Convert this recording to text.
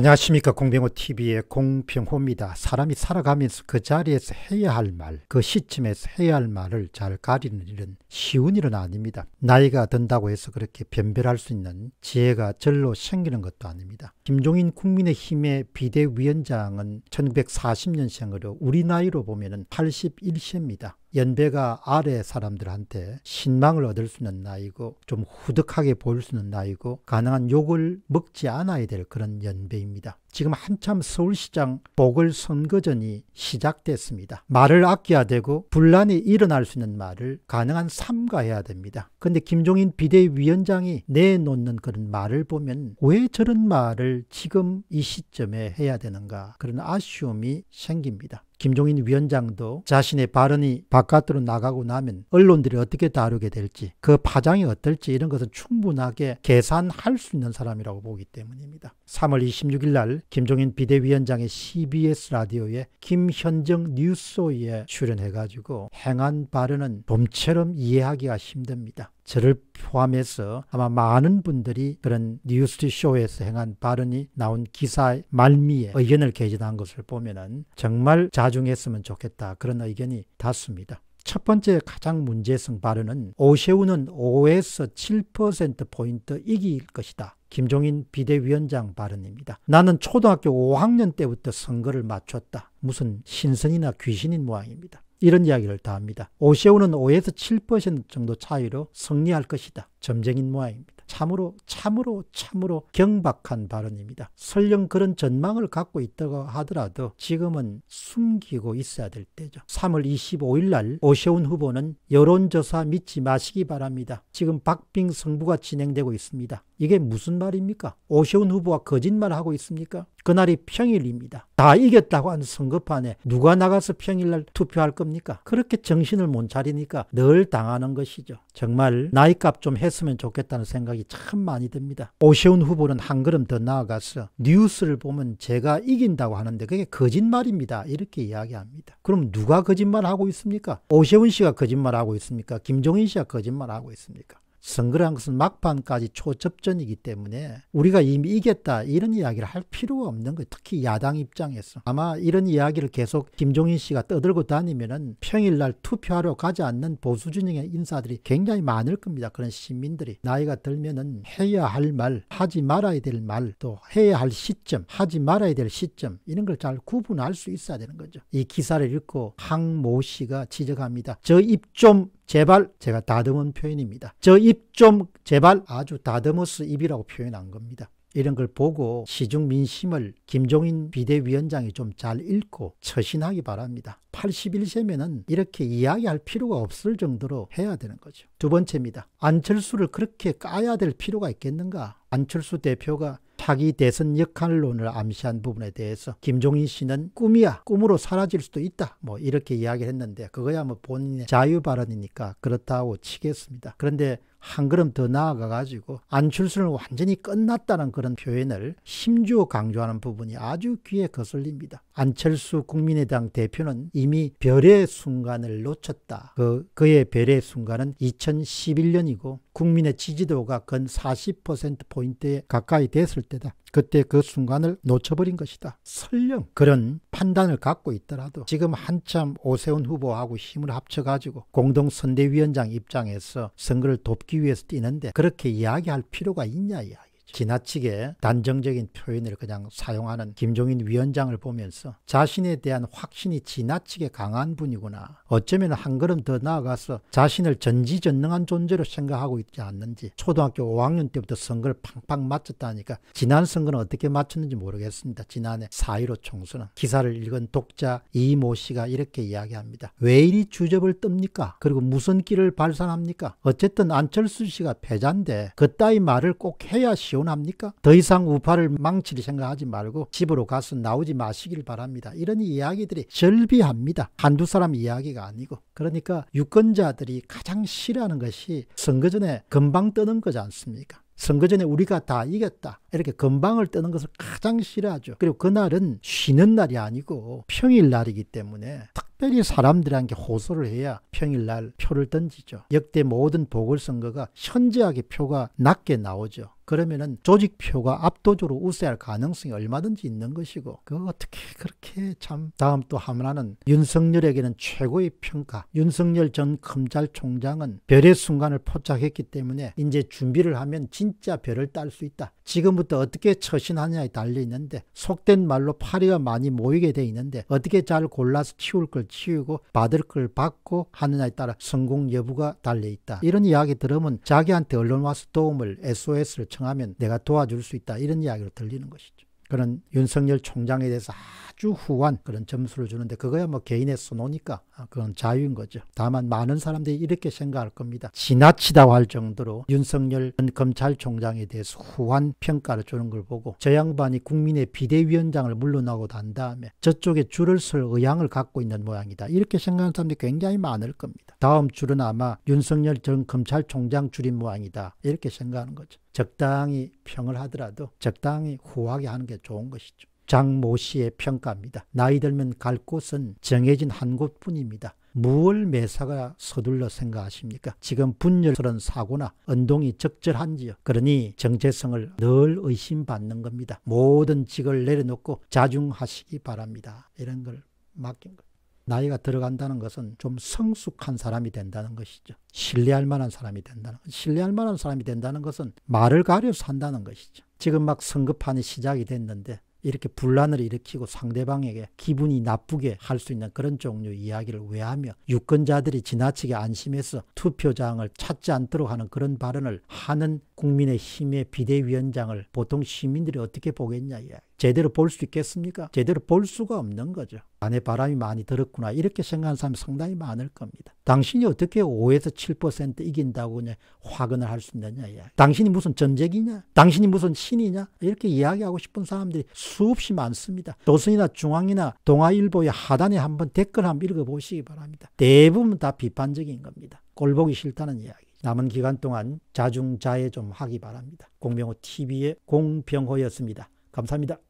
안녕하십니까 공병호TV의 공병호입니다. 사람이 살아가면서 그 자리에서 해야 할 말, 그 시점에서 해야 할 말을 잘 가리는 일은 쉬운 일은 아닙니다. 나이가 든다고 해서 그렇게 변별할 수 있는 지혜가 절로 생기는 것도 아닙니다. 김종인 국민의힘의 비대위원장은 1940년생으로 우리 나이로 보면 81세입니다. 연배가 아래 사람들한테 신망을 얻을 수 있는 나이고 좀 후득하게 보일 수 있는 나이고 가능한 욕을 먹지 않아야 될 그런 연배입니다. 지금 한참 서울시장 보궐선거전이 시작됐습니다. 말을 아껴야 되고 분란이 일어날 수 있는 말을 가능한 삼가해야 됩니다. 근데 김종인 비대위원장이 내놓는 그런 말을 보면 왜 저런 말을 지금 이 시점에 해야 되는가 그런 아쉬움이 생깁니다. 김종인 위원장도 자신의 발언이 바깥으로 나가고 나면 언론들이 어떻게 다루게 될지 그 파장이 어떨지 이런 것은 충분하게 계산할 수 있는 사람이라고 보기 때문입니다. 3월 26일 날 김종인 비대위원장의 CBS 라디오에 김현정 뉴스쇼에 출연해가지고 행한 발언은 봄처럼 이해하기가 힘듭니다. 저를 포함해서 아마 많은 분들이 그런 뉴스쇼에서 행한 발언이 나온 기사 말미에 의견을 개진한 것을 보면은 정말 자중했으면 좋겠다 그런 의견이 닿습니다. 첫 번째 가장 문제성 발언은 오세훈은 5에서 7%포인트 이길 것이다. 김종인 비대위원장 발언입니다. 나는 초등학교 5학년 때부터 선거를 맞췄다. 무슨 신선이나 귀신인 모양입니다. 이런 이야기를 다 합니다. 오세훈은 5에서 7% 정도 차이로 승리할 것이다. 점쟁인 모양입니다. 참으로 참으로 참으로 경박한 발언입니다. 설령 그런 전망을 갖고 있다고 하더라도 지금은 숨기고 있어야 될 때죠. 3월 25일 날 오세훈 후보는 여론조사 믿지 마시기 바랍니다. 지금 박빙 승부가 진행되고 있습니다. 이게 무슨 말입니까? 오세훈 후보가 거짓말하고 있습니까? 그날이 평일입니다. 다 이겼다고 한 선거판에 누가 나가서 평일날 투표할 겁니까? 그렇게 정신을 못 차리니까 늘 당하는 것이죠. 정말 나이값 좀 했으면 좋겠다는 생각이 참 많이 듭니다. 오세훈 후보는 한 걸음 더 나아가서 뉴스를 보면 제가 이긴다고 하는데 그게 거짓말입니다. 이렇게 이야기합니다. 그럼 누가 거짓말하고 있습니까? 오세훈 씨가 거짓말하고 있습니까? 김종인 씨가 거짓말하고 있습니까? 선거라는 것은 막판까지 초접전이기 때문에 우리가 이미 이겼다 이런 이야기를 할 필요가 없는 거예요. 특히 야당 입장에서. 아마 이런 이야기를 계속 김종인 씨가 떠들고 다니면은 평일날 투표하러 가지 않는 보수진영의 인사들이 굉장히 많을 겁니다. 그런 시민들이. 나이가 들면은 해야 할 말, 하지 말아야 될 말, 또 해야 할 시점, 하지 말아야 될 시점 이런 걸 잘 구분할 수 있어야 되는 거죠. 이 기사를 읽고 황모 씨가 지적합니다. 저입좀 제발 제가 다듬은 표현입니다. 저 입 좀 제발 아주 다듬어서 입이라고 표현한 겁니다. 이런 걸 보고 시중 민심을 김종인 비대위원장이 좀 잘 읽고 처신하기 바랍니다. 81세면은 이렇게 이야기할 필요가 없을 정도로 해야 되는 거죠. 두 번째입니다. 안철수를 그렇게 까야 될 필요가 있겠는가? 안철수 대표가 타기 대선 역할론을 암시한 부분에 대해서 김종인 씨는 꿈이야 꿈으로 사라질 수도 있다 뭐 이렇게 이야기를 했는데 그거야 뭐 본인의 자유 발언이니까 그렇다고 치겠습니다. 그런데 한 걸음 더 나아가 가지고 안철수는 완전히 끝났다는 그런 표현을 심주어 강조하는 부분이 아주 귀에 거슬립니다. 안철수 국민의당 대표는 이미 별의 순간을 놓쳤다. 그, 그의 별의 순간은 2011년이고 국민의 지지도가 근 40%포인트에 가까이 됐을 때다. 그때 그 순간을 놓쳐버린 것이다. 설령 그런 판단을 갖고 있더라도 지금 한참 오세훈 후보하고 힘을 합쳐가지고 공동선대위원장 입장에서 선거를 돕기 돕기 위해서 뛰는데 그렇게 이야기할 필요가 있냐 이야기. 지나치게 단정적인 표현을 그냥 사용하는 김종인 위원장을 보면서 자신에 대한 확신이 지나치게 강한 분이구나. 어쩌면 한 걸음 더 나아가서 자신을 전지전능한 존재로 생각하고 있지 않는지 초등학교 5학년 때부터 선거를 팡팡 맞췄다니까 지난 선거는 어떻게 맞췄는지 모르겠습니다. 지난해 4.15 총선은 기사를 읽은 독자 이모 씨가 이렇게 이야기합니다. 왜 이리 주접을 뜹니까? 그리고 무슨 길을 발산합니까? 어쨌든 안철수 씨가 패자인데 그따위 말을 꼭 해야 시오 개합니까더 이상 우파를 망칠 생각하지 말고 집으로 가서 나오지 마시길 바랍니다. 이런 이야기들이 절비합니다. 한두 사람 이야기가 아니고. 그러니까 유권자들이 가장 싫어하는 것이 선거 전에 금방 뜨는 거지 않습니까? 선거 전에 우리가 다 이겼다. 이렇게 금방을 뜨는 것을 가장 싫어하죠. 그리고 그날은 쉬는 날이 아니고 평일날이기 때문에 특별히 사람들한테 호소를 해야 평일날 표를 던지죠. 역대 모든 보궐선거가 현저하게 표가 낮게 나오죠. 그러면은 조직표가 압도적으로 우세할 가능성이 얼마든지 있는 것이고 그 어떻게 그렇게 참 다음 또 하나는 윤석열에게는 최고의 평가 윤석열 전 검찰총장은 별의 순간을 포착했기 때문에 이제 준비를 하면 진짜 별을 딸 수 있다 지금부터 어떻게 처신하냐에 느 달려 있는데 속된 말로 파리가 많이 모이게 돼 있는데 어떻게 잘 골라서 치울 걸 치우고 받을 걸 받고 하느냐에 따라 성공 여부가 달려 있다. 이런 이야기 들으면 자기한테 언론 와서 도움을 SOS를 청하면 내가 도와줄 수 있다. 이런 이야기로 들리는 것이죠. 그런 윤석열 총장에 대해서 아주 후한 그런 점수를 주는데 그거야 뭐 개인의 선호니까 아, 그건 자유인 거죠. 다만 많은 사람들이 이렇게 생각할 겁니다. 지나치다고 할 정도로 윤석열 검찰총장에 대해서 후한 평가를 주는 걸 보고 저 양반이 국민의 비대위원장을 물러나고 난 다음에 저쪽에 줄을 설 의향을 갖고 있는 모양이다. 이렇게 생각하는 사람들이 굉장히 많을 겁니다. 다음 줄은 아마 윤석열 전 검찰총장 줄인 모양이다. 이렇게 생각하는 거죠. 적당히 평을 하더라도 적당히 후하게 하는 게 좋은 것이죠. 장 모 씨의 평가입니다. 나이 들면 갈 곳은 정해진 한 곳뿐입니다. 무얼 매사가 서둘러 생각하십니까? 지금 분열스러운 사고나 언동이 적절한지요. 그러니 정체성을 늘 의심받는 겁니다. 모든 직을 내려놓고 자중하시기 바랍니다. 이런 걸 맡긴 거 것. 나이가 들어간다는 것은 좀 성숙한 사람이 된다는 것이죠. 신뢰할 만한 사람이 된다는 것. 신뢰할 만한 사람이 된다는 것은 말을 가려서 한다는 것이죠. 지금 막성급한이 시작이 됐는데 이렇게 분란을 일으키고 상대방에게 기분이 나쁘게 할 수 있는 그런 종류 의 이야기를 왜하며 유권자들이 지나치게 안심해서 투표장을 찾지 않도록 하는 그런 발언을 하는 국민의힘의 비대위원장을 보통 시민들이 어떻게 보겠냐 제대로 볼 수 있겠습니까? 제대로 볼 수가 없는 거죠. 안에 바람이 많이 들었구나 이렇게 생각하는 사람 상당히 많을 겁니다. 당신이 어떻게 5에서 7% 이긴다고 그냥 화근을 할 수 있느냐 당신이 무슨 전쟁이냐? 당신이 무슨 신이냐? 이렇게 이야기하고 싶은 사람들이 수없이 많습니다. 조선이나 중앙이나 동아일보의 하단에 한번 댓글 한번 읽어보시기 바랍니다. 대부분 다 비판적인 겁니다. 꼴보기 싫다는 이야기. 남은 기간 동안 자중자애 좀 하기 바랍니다. 공병호 TV의 공병호였습니다. 감사합니다.